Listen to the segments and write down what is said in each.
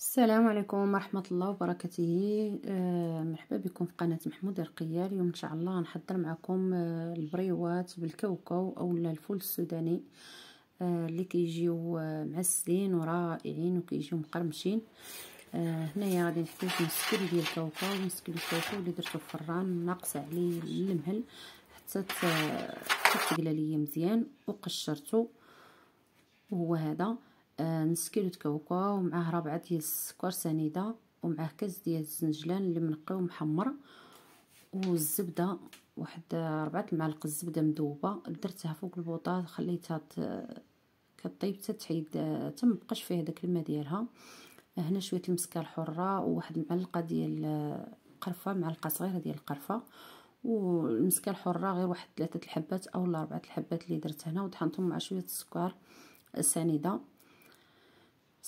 السلام عليكم ورحمة الله وبركاته آه، مرحبا بكم في قناة محمود رقية اليوم إن شاء الله غنحضر معكم آه، البريوات بالكاوكاو أو الفول السوداني آه، اللي كيجيو معسلين ورائعين وكيجيو مقرمشين هنايا غادي لكم مسكل ديال الكاوكاو مسكل الكاوكاو اللي درتو في الفران ناقص عليه المهل حتى تقلى ليا مزيان وقشرته وهو هذا نص آه، كيلو تكاوكاو ومعاه ربعة ديال السكر سنيده ومعاه كاس ديال الزنجلان اللي منقي ومحمر والزبده واحد ربعة المعالق الزبده مذوبه درتها فوق البوطه خليتها كطيب تتحيد تحيد حتى مبقاش فيه داك الماء ديالها هنا شويه المسكه الحره وواحد المعلقه ديال القرفه معلقه صغيره ديال القرفه المسكة الحره غير واحد ثلاثه الحبات اولا ربعه الحبات اللي درت هنا وطحنتهم مع شويه السكر سنيده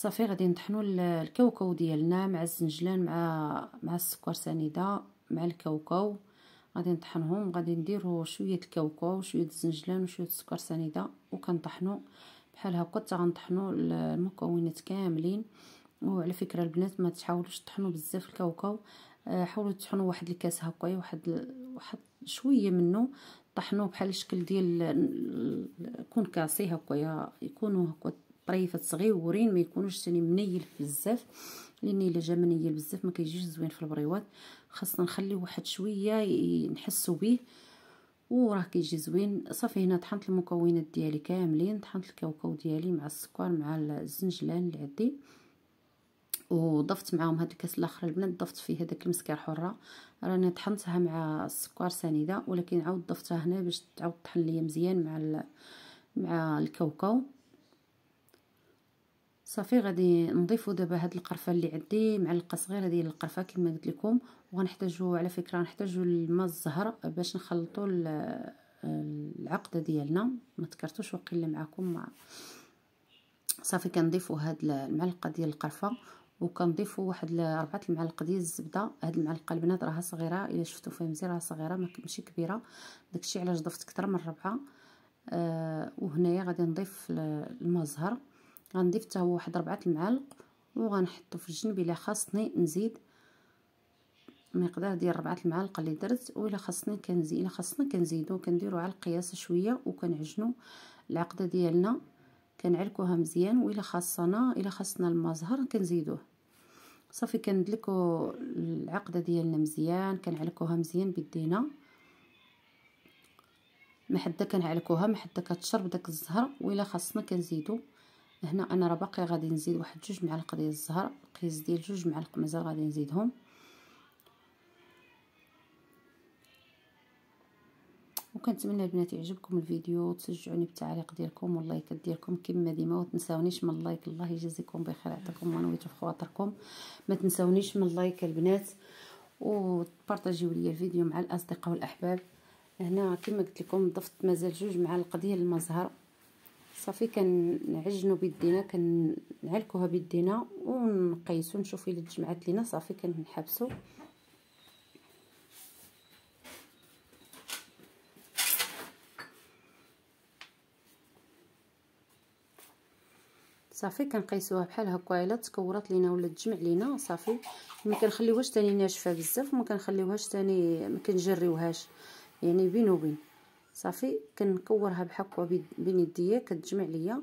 صافي غادي نطحنوا الكاوكاو ديالنا مع الزنجلان مع مع السكر سنيده مع الكاوكاو غادي نطحنهم غادي نديرو شويه الكاوكاو شويه الزنجلان وشويه السكر سنيده وكنطحنوا بحال هكا حتى غنطحنوا المكونات كاملين وعلى فكره البنات ما تحاولوش تطحنوا بزاف الكاوكاو آه، حاولوا تطحنوا واحد الكاس هكا واحد واحد شويه منه طحنوه بحال الشكل ديال كون كاسي هكا يكونوا هكا طريفات صغيورين ما يكونوش ثاني منيل بزاف لان الا جا منيل بزاف ما كيجيش زوين في البريوات خاصنا نخليه واحد شويه نحسو بيه وراه كيجي زوين صافي هنا طحنت المكونات ديالي كاملين طحنت الكاوكاو ديالي مع السكر مع الزنجلان اللي عندي وضفت معاهم هاد الكاس الاخر البنات ضفت فيه هذاك المسكر حره راني طحنتها مع السكر سنيده ولكن عاود ضفتها هنا باش تعاود طحن ليا مزيان مع مع الكاوكاو صافي غادي نضيفو دابا هاد القرفه اللي عندي معلقه صغيره ديال القرفه كما قلت لكم وغنحتاجو على فكره غنحتاجو الماء الزهر باش نخلطو العقده ديالنا ما تكرتوش وقيل معكم مع صافي كنضيفو هاد المعلقه ديال القرفه وكنضيفو واحد ربعه المعالق ديال الزبده هاد المعلقه البنات راها صغيره الا شفتو فيها مزيان راها صغيره ماشي كبيره داكشي علاش ضفت كتر من ربعه آه وهنايا غادي نضيف الماء الزهر غنضيف حتى هو واحد ربعة المعالق وغنحطو في الجنب الا خاصني نزيد مقدار ديال ربعة المعالق اللي درت و الا خاصني كنزيد الا خاصنا كنزيدو كنديرو على القياس شويه وكنعجنو العقده ديالنا كنعلكوها مزيان و خاصنا الا خاصنا زهر كنزيدوه صافي كندلكو العقده ديالنا مزيان كنعلكوها مزيان بيدينا ما حدا كنعلكوها ما حدا كتشرب داك الزهر و الا خاصنا كنزيدو هنا انا راه باقي غادي نزيد واحد جوج معالق ديال الزهر قيس ديال جوج معالق مازال غادي نزيدهم وكنتمنى البنات يعجبكم الفيديو وتشجعوني بالتعليق ديالكم واللايك ديالكم كما ديما وتنساونيش من اللايك الله يجازيكم بخير يعطيكم ما في خواطركم ما تنساونيش من اللايك البنات وبارطاجيو ليا الفيديو مع الاصدقاء والاحباب هنا كما قلت لكم ضفت مازال جوج معالق ديال المزهر صافي كنعجنو بيدينا كنعلكوها بيدينا ونقيسو نشوفو الا تجمعات لينا صافي كنحبسو صافي كنقيسوها بحال هكا الا تكورات لينا ولا تجمع لينا صافي ما كنخليوهاش ثاني ناشفه بزاف وما كنخليوهاش ثاني ما كنجريوهاش يعني بين وبين صافي كنكورها بحق بين يديا كتجمع ليا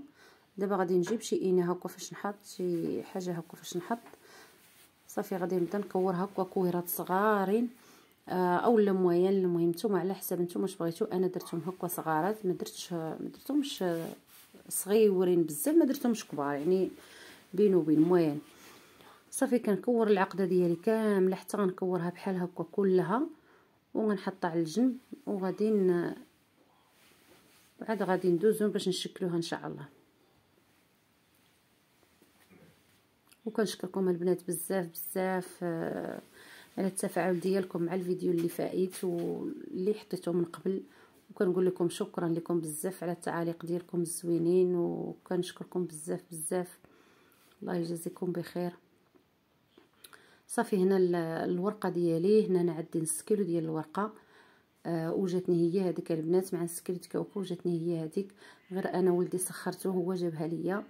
دابا غادي نجيب شي اناء هكا فاش نحط شي حاجه هكا فاش نحط صافي غادي نبدا نكور هكا كويرات صغارين آه اولا مويان المهم نتوما على حساب نتوما واش بغيتو انا درتهم هكا صغارات ما درتش ما درتهمش آه، صغيورين بزاف ما درتهمش كبار يعني بين وبين مويان صافي كنكور العقده ديالي كامله حتى غنكورها بحال هكا كلها وغنحطها على الجنب وغادي بعد غادي ندوزو باش نشكلوها ان شاء الله وكنشكركم البنات بزاف بزاف آه، على التفاعل ديالكم مع الفيديو اللي فايت واللي حطيته من قبل وكنقول لكم شكرا لكم بزاف على التعاليق ديالكم الزوينين وكنشكركم بزاف بزاف الله يجازيكم بخير صافي هنا الورقه ديالي هنا انا عندي نص كيلو ديال الورقه آه وجاتني هي هذيك البنات مع السكريت كوكو جاتني هي هذيك غير انا ولدي سخرته هو جابها ليا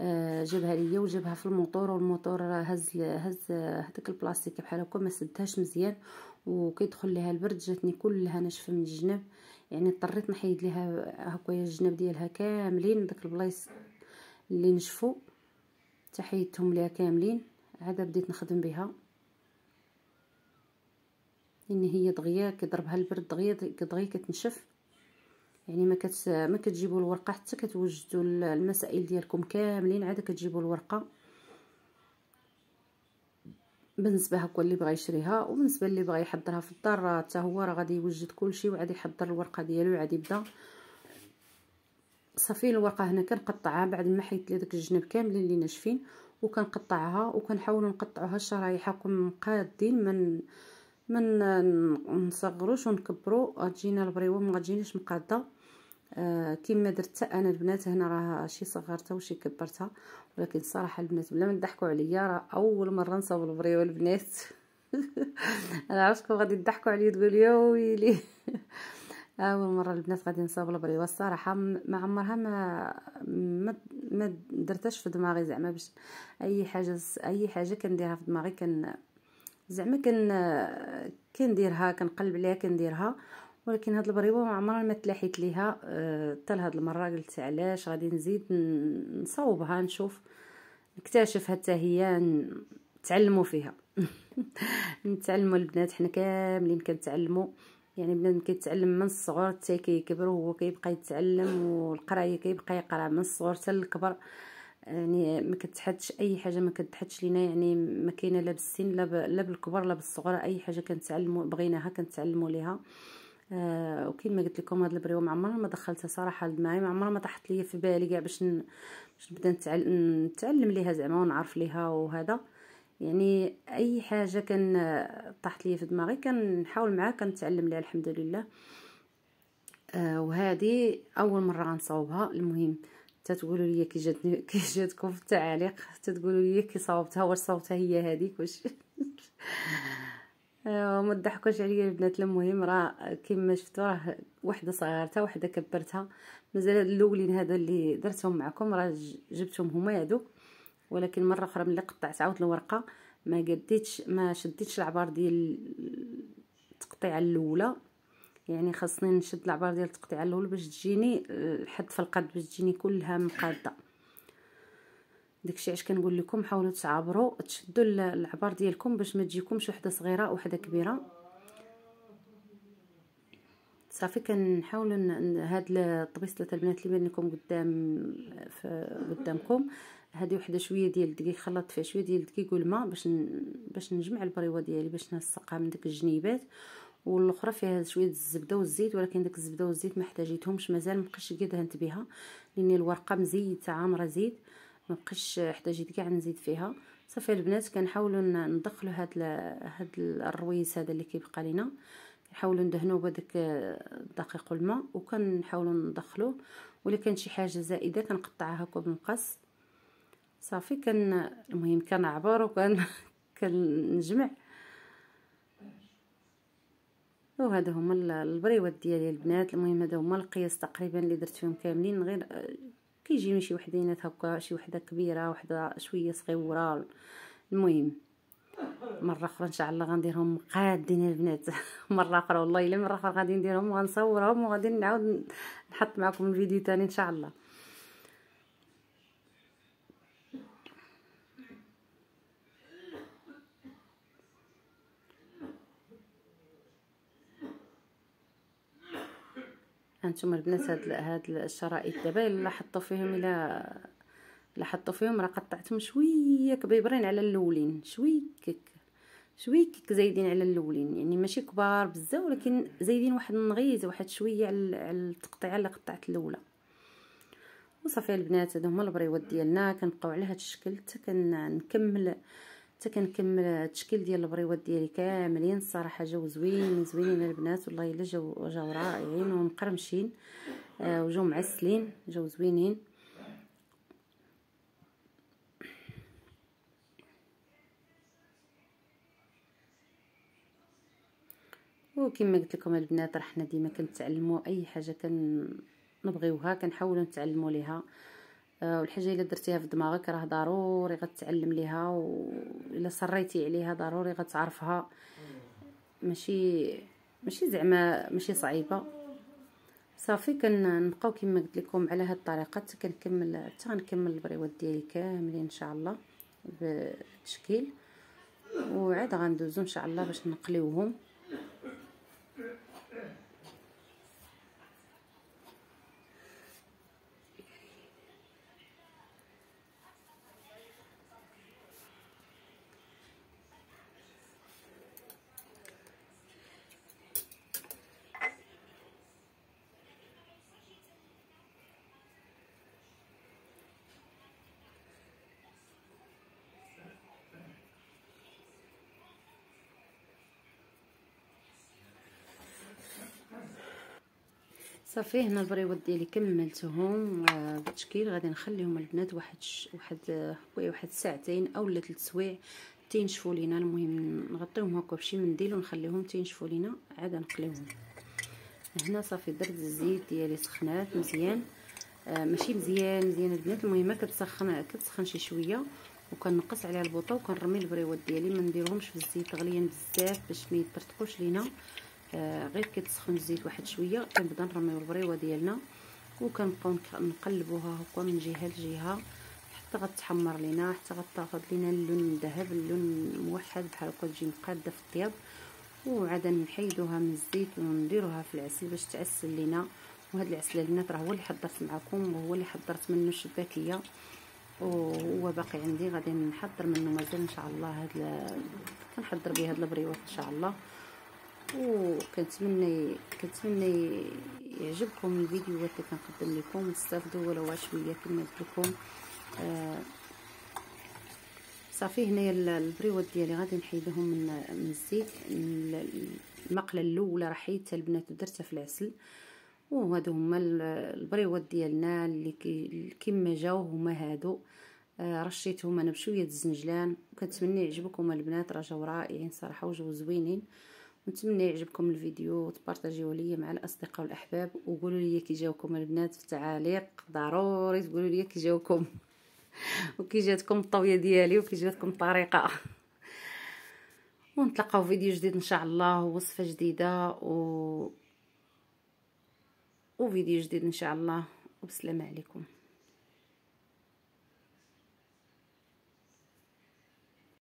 آه جابها ليا وجابها في الموطور والموطور هز هز هذاك البلاستيك بحال هكا ما سدهاش مزيان وكيدخل ليها البرد جاتني كلها ناشفه من الجنب يعني اضطريت نحيد ليها هكايا الجناب ديالها كاملين داك البلايص اللي نشفوا تحيدتهم ليها كاملين عاد بديت نخدم بها ان هي دغيا كيضربها البرد دغيا دغيا كتنشف يعني ما كت ما كتجيبوا الورقه حتى كتوجدوا المسائل ديالكم كاملين عاد كتجيبوا الورقه بالنسبه هكا اللي بغى يشريها وبالنسبه اللي بغى يحضرها في الدار حتى هو راه غادي يوجد كلشي وعاد يحضر الورقه ديالو وعاد يبدا صافي الورقه هنا كنقطعها بعد ما حيت لي داك الجنب كاملين اللي ناشفين وكنقطعها وكنحاولوا نقطعوها الشرايح هكا قادين من من نصغروش ونكبرو غتجينا البريوه ما غتجيناش مقاده آه كما درت انا البنات هنا راه شي صغرتها وشي كبرتها ولكن الصراحه البنات بلا ما تضحكوا عليا راه اول مره نصاوب البريوه البنات انا عرفتكم غادي تضحكوا عليا تقول يا ويلي اول مره البنات غادي نصاوب البريوه الصراحه ما عمرها ما ما, ما درتهاش في دماغي زعما باش اي حاجه اي حاجه كنديرها في دماغي كن زعما كن كنديرها كنقلب عليها كنديرها ولكن هاد البريوه ما عمرها ما تلاحيت ليها أه، حتى لهاد المره قلت علاش غادي نزيد نصوبها نشوف نكتشف حتى هي نتعلموا فيها نتعلموا البنات حنا كاملين كنتعلموا يعني بنادم كيتعلم من الصغر حتى كيكبر وهو كيبقى يتعلم والقرايه كيبقى يقرا من الصغر حتى أه يعني ما كتحدش اي حاجه ما كتحدش لينا يعني ما كاينه لا بالسن لا لا بالكبر لا بالصغر اي حاجه كنتعلموا بغيناها كنتعلموا ليها آه وكما قلت لكم هاد البريو ما عمرها ما دخلتها صراحه لدماغي ما عمرها ما طاحت ليا في بالي كاع باش باش نبدا نتعلم نتعلم ليها زعما ونعرف ليها وهذا يعني اي حاجه كان طاحت ليا في دماغي كنحاول معاها كنتعلم ليها الحمد لله آه وهذه اول مره غنصاوبها المهم تتقولوا لي كي جاتني كي جاتكم في التعاليق تتقولوا لي كي صاوبتها واش صاوبتها هي هذيك واش آه، ما تضحكوش عليا البنات المهم راه كما شفتوا راه وحده صغارتها وحده كبرتها مازال الاولين هذا اللي درتهم معكم راه جبتهم هما هادو ولكن مره اخرى ملي قطعت عاود الورقه ما قديتش ما شديتش العبار ديال التقطيعه الاولى يعني خاصني نشد العبار ديال التقطيع الاول باش تجيني الحد آه، في القد باش تجيني كلها مقاده داكشي علاش كنقول لكم حاولوا تعابروا تشدوا العبار ديالكم باش ما تجيكمش وحده صغيره وحده كبيره صافي كنحاول هاد الطبيس ثلاثه البنات اللي لكم قدام في قدامكم هذه وحده شويه ديال الدقيق خلطت فيها شويه ديال الدقيق والماء باش باش نجمع البريوه ديالي باش نلصقها من داك الجنيبات والاخرى فيها شويه الزبده والزيت ولكن داك الزبده والزيت ما احتاجيتهمش مازال ما بقيتش كي دهنت بها لان الورقه مزيته عامره زيت ما بقيتش احتاجيت كاع نزيد فيها صافي البنات كنحاولوا ندخلوا هاد هاد الرويس هذا اللي كيبقى لينا نحاولوا ندهنوه بداك الدقيق والماء وكنحاولوا ندخلوه ولا كان شي حاجه زائده كنقطعها هكا بالمقص صافي كان المهم كنعبر وكان كنجمع وهذا هما البريوات ديالي البنات المهم هذا هما القياس تقريبا اللي درت فيهم كاملين غير من آه، شي وحدينات هكا شي وحده كبيره وحده شويه صغيره المهم مره اخرى ان شاء الله غنديرهم قادين البنات مره اخرى والله الا مره اخرى غادي نديرهم وغنصورهم وغادي نعاود نحط معكم الفيديو تاني ان شاء الله هانتوما البنات هاد هاد الشرائط دابا الا حطوا فيهم الا الا حطوا فيهم راه قطعتهم شويه كبيبرين على الاولين شويكك شويكك زايدين على الاولين يعني ماشي كبار بزاف ولكن زايدين واحد النغيز واحد شويه على التقطيعه اللي قطعت الاولى وصافي البنات هادو هما البريوات ديالنا كنبقاو على هاد الشكل حتى كنكمل حتى كنكمل التشكيل ديال البريوات ديالي كاملين الصراحه جاو زوينين زوينين البنات والله الا جاو جاو رائعين ومقرمشين آه وجاو معسلين جاو زوينين وكما قلت لكم البنات راه حنا ديما كنتعلموا اي حاجه كنبغيوها كنحاولوا نتعلموا ليها آه، والحاجه الا درتيها في دماغك راه ضروري غتتعلم ليها والا صريتي عليها ضروري غتعرفها ماشي ماشي زعما ماشي صعيبه صافي كنبقاو كما قلت لكم على هذه الطريقه حتى كنكمل حتى غنكمل البريوات ديالي كاملين ان شاء الله بالتشكيل وعاد غندوزو ان شاء الله باش نقليوهم صافي هنا البريوات ديالي كملتهم آه، بالتشكيل غادي نخليهم البنات واحد واحد واحد ساعتين اولا ثلاث سوايع تينشفوا لينا المهم نغطيهم هكا بشي منديل ونخليهم تينشفوا لينا عاد نقليوهم هنا صافي درت الزيت ديالي سخنات مزيان آه ماشي مزيان مزيان البنات المهم كتسخن كتسخن شي شويه وكنقص عليها البوطه وكنرمي البريوات ديالي ما نديرهمش في الزيت غليان بزاف باش ما يطرطقوش لينا آه غير كتسخن الزيت واحد شويه كنبدا نرميو البريوه ديالنا وكنبقاو نقلبوها هكا من جهه لجهه حتى غتحمر لينا حتى غتاخذ لينا اللون الذهب اللون موحد بحال هكا تجي مقاده في الطياب وعاد نحيدوها من الزيت ونديروها في العسل باش تعسل لينا وهاد العسل البنات راه هو اللي حضرت معكم وهو اللي حضرت منه الشباكيه وهو باقي عندي غادي نحضر منه مازال ان شاء الله هاد كنحضر به هاد البريوات ان شاء الله وكنتمنى كنتمنى يعجبكم الفيديوهات اللي كنقدم لكم وتستافدوا ولو شويه كما قلت لكم آه، صافي هنايا البريوات ديالي غادي نحيدهم من الزيت المقله الاولى راه حيدتها البنات ودرتها في العسل وهادو هما البريوات ديالنا اللي كيما جاو هما هادو آه، رشيتهم انا بشويه الزنجلان وكنتمنى يعجبكم البنات راه جاو رائعين صراحه وجاو زوينين نتمنى يعجبكم الفيديو وتبارطاجيوه ليا مع الاصدقاء والاحباب وقولوا لي كي جاوكم البنات في التعاليق ضروري تقولوا لي كي جاوكم وكي جاتكم الطويه ديالي وكي جاتكم الطريقه ونتلاقاو فيديو جديد ان شاء الله ووصفه جديده و وفيديو جديد ان شاء الله وبسلامه عليكم